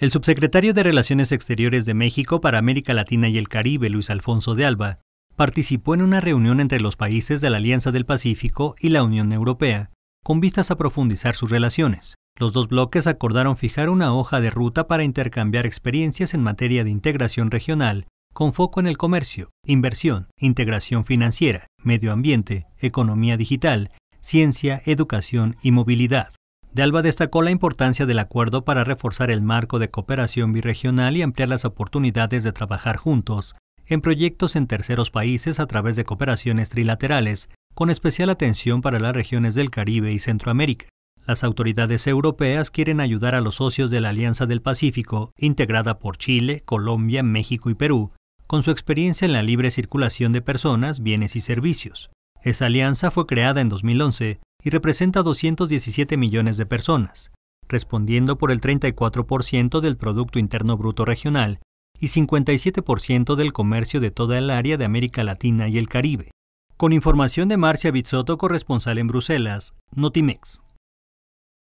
El subsecretario de Relaciones Exteriores de México para América Latina y el Caribe, Luis Alfonso de Alba, participó en una reunión entre los países de la Alianza del Pacífico y la Unión Europea, con vistas a profundizar sus relaciones. Los dos bloques acordaron fijar una hoja de ruta para intercambiar experiencias en materia de integración regional, con foco en el comercio, inversión, integración financiera, medio ambiente, economía digital, ciencia, educación y movilidad. De Alba destacó la importancia del acuerdo para reforzar el marco de cooperación biregional y ampliar las oportunidades de trabajar juntos en proyectos en terceros países a través de cooperaciones trilaterales, con especial atención para las regiones del Caribe y Centroamérica. Las autoridades europeas quieren ayudar a los socios de la Alianza del Pacífico, integrada por Chile, Colombia, México y Perú, con su experiencia en la libre circulación de personas, bienes y servicios. esa alianza fue creada en 2011 y representa 217 millones de personas, respondiendo por el 34% del Producto Interno Bruto Regional y 57% del comercio de toda el área de América Latina y el Caribe. Con información de Marcia Bizzotto, corresponsal en Bruselas, Notimex.